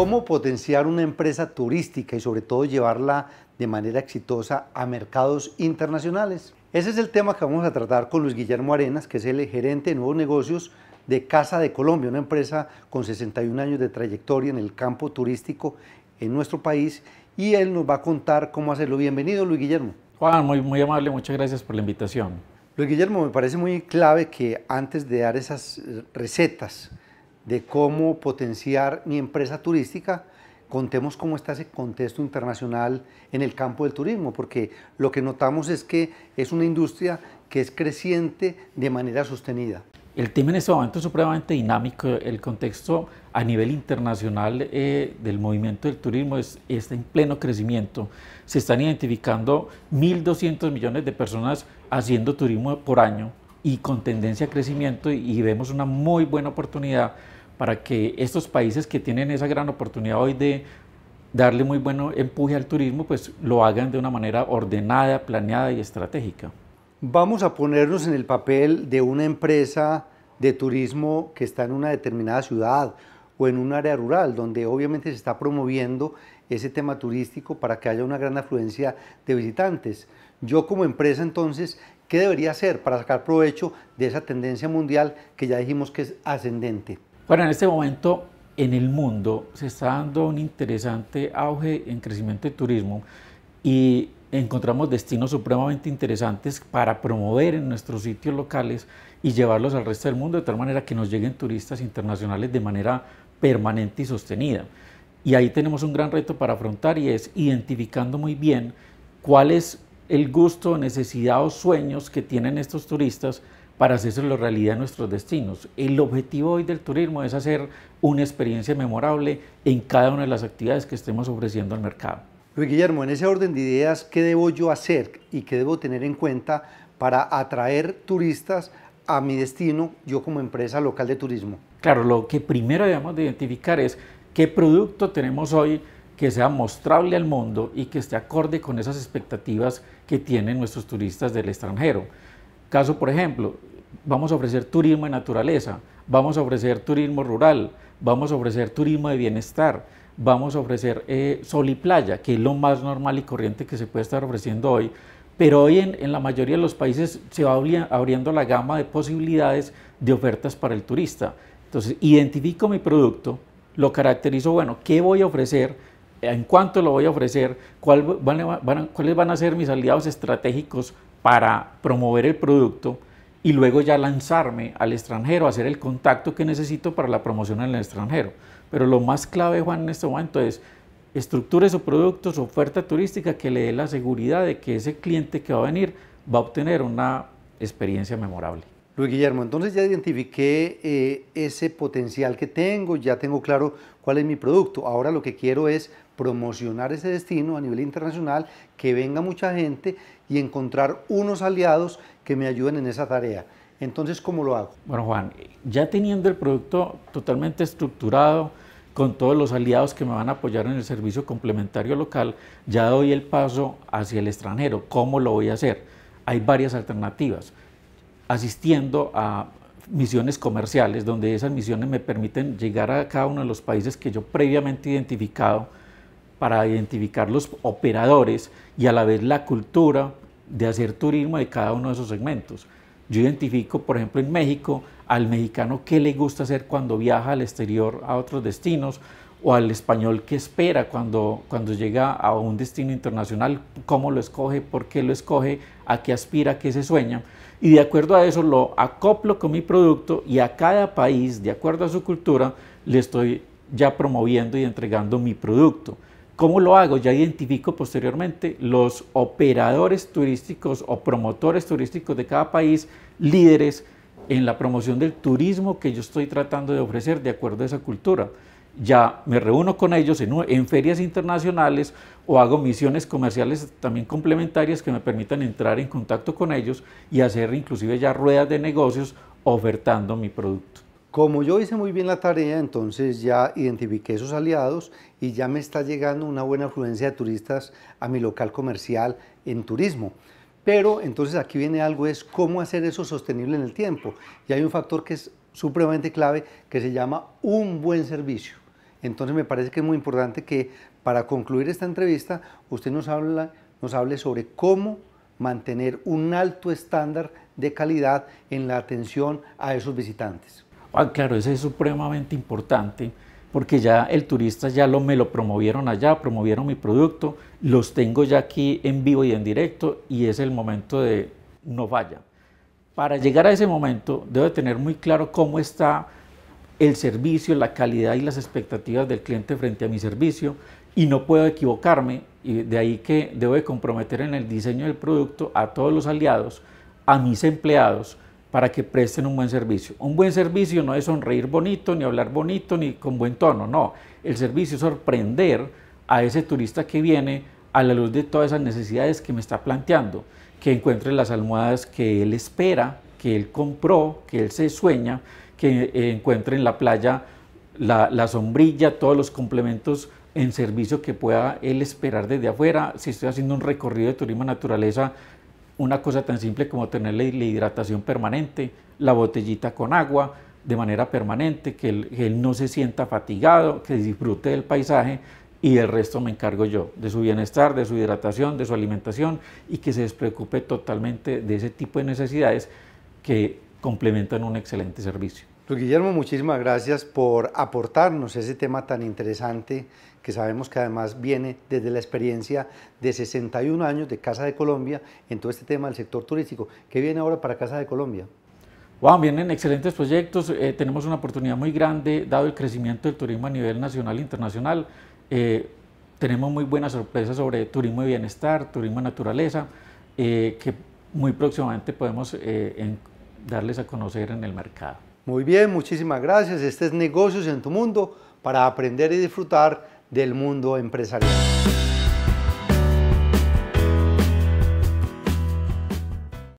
cómo potenciar una empresa turística y sobre todo llevarla de manera exitosa a mercados internacionales. Ese es el tema que vamos a tratar con Luis Guillermo Arenas, que es el gerente de nuevos negocios de Casa de Colombia, una empresa con 61 años de trayectoria en el campo turístico en nuestro país, y él nos va a contar cómo hacerlo. Bienvenido, Luis Guillermo. Juan, muy, muy amable, muchas gracias por la invitación. Luis Guillermo, me parece muy clave que antes de dar esas recetas, de cómo potenciar mi empresa turística, contemos cómo está ese contexto internacional en el campo del turismo, porque lo que notamos es que es una industria que es creciente de manera sostenida. El tema en este momento es supremamente dinámico. El contexto a nivel internacional eh, del movimiento del turismo está en pleno crecimiento. Se están identificando 1.200 millones de personas haciendo turismo por año y con tendencia a crecimiento y vemos una muy buena oportunidad para que estos países que tienen esa gran oportunidad hoy de darle muy buen empuje al turismo, pues lo hagan de una manera ordenada, planeada y estratégica. Vamos a ponernos en el papel de una empresa de turismo que está en una determinada ciudad o en un área rural, donde obviamente se está promoviendo ese tema turístico para que haya una gran afluencia de visitantes. Yo como empresa entonces ¿Qué debería hacer para sacar provecho de esa tendencia mundial que ya dijimos que es ascendente? Bueno, en este momento en el mundo se está dando un interesante auge en crecimiento de turismo y encontramos destinos supremamente interesantes para promover en nuestros sitios locales y llevarlos al resto del mundo de tal manera que nos lleguen turistas internacionales de manera permanente y sostenida. Y ahí tenemos un gran reto para afrontar y es identificando muy bien cuáles el gusto, necesidad o sueños que tienen estos turistas para la realidad de nuestros destinos. El objetivo hoy del turismo es hacer una experiencia memorable en cada una de las actividades que estemos ofreciendo al mercado. Luis Guillermo, en ese orden de ideas, ¿qué debo yo hacer y qué debo tener en cuenta para atraer turistas a mi destino, yo como empresa local de turismo? Claro, lo que primero debemos de identificar es qué producto tenemos hoy que sea mostrable al mundo y que esté acorde con esas expectativas que tienen nuestros turistas del extranjero. Caso, por ejemplo, vamos a ofrecer turismo de naturaleza, vamos a ofrecer turismo rural, vamos a ofrecer turismo de bienestar, vamos a ofrecer eh, sol y playa, que es lo más normal y corriente que se puede estar ofreciendo hoy. Pero hoy en, en la mayoría de los países se va abriendo la gama de posibilidades de ofertas para el turista. Entonces, identifico mi producto, lo caracterizo, bueno, ¿qué voy a ofrecer? en cuánto lo voy a ofrecer, cuál cuáles van a ser mis aliados estratégicos para promover el producto y luego ya lanzarme al extranjero, hacer el contacto que necesito para la promoción en el extranjero. Pero lo más clave, Juan, en este momento es estructure su producto, su oferta turística que le dé la seguridad de que ese cliente que va a venir va a obtener una experiencia memorable. Luis Guillermo, entonces ya identifiqué eh, ese potencial que tengo, ya tengo claro cuál es mi producto. Ahora lo que quiero es promocionar ese destino a nivel internacional, que venga mucha gente y encontrar unos aliados que me ayuden en esa tarea. Entonces, ¿cómo lo hago? Bueno, Juan, ya teniendo el producto totalmente estructurado, con todos los aliados que me van a apoyar en el servicio complementario local, ya doy el paso hacia el extranjero. ¿Cómo lo voy a hacer? Hay varias alternativas asistiendo a misiones comerciales, donde esas misiones me permiten llegar a cada uno de los países que yo previamente he identificado para identificar los operadores y a la vez la cultura de hacer turismo de cada uno de esos segmentos. Yo identifico, por ejemplo, en México, al mexicano qué le gusta hacer cuando viaja al exterior a otros destinos o al español qué espera cuando, cuando llega a un destino internacional, cómo lo escoge, por qué lo escoge, a qué aspira, qué se sueña y de acuerdo a eso lo acoplo con mi producto y a cada país, de acuerdo a su cultura, le estoy ya promoviendo y entregando mi producto. ¿Cómo lo hago? Ya identifico posteriormente los operadores turísticos o promotores turísticos de cada país, líderes en la promoción del turismo que yo estoy tratando de ofrecer de acuerdo a esa cultura ya me reúno con ellos en, ferias internacionales o hago misiones comerciales también complementarias que me permitan entrar en contacto con ellos y hacer inclusive ya ruedas de negocios ofertando mi producto. Como yo hice muy bien la tarea, entonces ya identifiqué esos aliados y ya me está llegando una buena afluencia de turistas a mi local comercial en turismo. Pero entonces aquí viene algo, es cómo hacer eso sostenible en el tiempo. Y hay un factor que es supremamente clave que se llama un buen servicio. Entonces me parece que es muy importante que para concluir esta entrevista usted nos, habla, nos hable sobre cómo mantener un alto estándar de calidad en la atención a esos visitantes. Ah, claro, eso es supremamente importante porque ya el turista ya lo, me lo promovieron allá, promovieron mi producto, los tengo ya aquí en vivo y en directo y es el momento de no vaya. Para llegar a ese momento debe tener muy claro cómo está el servicio, la calidad y las expectativas del cliente frente a mi servicio y no puedo equivocarme y de ahí que debo de comprometer en el diseño del producto a todos los aliados, a mis empleados, para que presten un buen servicio. Un buen servicio no es sonreír bonito, ni hablar bonito, ni con buen tono, no. El servicio es sorprender a ese turista que viene a la luz de todas esas necesidades que me está planteando, que encuentre las almohadas que él espera, que él compró, que él se sueña que eh, encuentre en la playa la, sombrilla, todos los complementos en servicio que pueda él esperar desde afuera. Si estoy haciendo un recorrido de turismo naturaleza, una cosa tan simple como tener la, hidratación permanente, la botellita con agua de manera permanente, que él, no se sienta fatigado, que disfrute del paisaje y el resto me encargo yo, de su bienestar, de su hidratación, de su alimentación y que se despreocupe totalmente de ese tipo de necesidades que complementan un excelente servicio. Guillermo, muchísimas gracias por aportarnos ese tema tan interesante que sabemos que además viene desde la experiencia de 61 años de Casa de Colombia en todo este tema del sector turístico. ¿Qué viene ahora para Casa de Colombia? Wow, vienen excelentes proyectos. Eh, tenemos una oportunidad muy grande dado el crecimiento del turismo a nivel nacional e internacional. Eh, tenemos muy buenas sorpresas sobre turismo de bienestar, turismo de naturaleza, eh, que muy próximamente podemos encontrar darles a conocer en el mercado. Muy bien, muchísimas gracias. Este es Negocios en tu Mundo para aprender y disfrutar del mundo empresarial.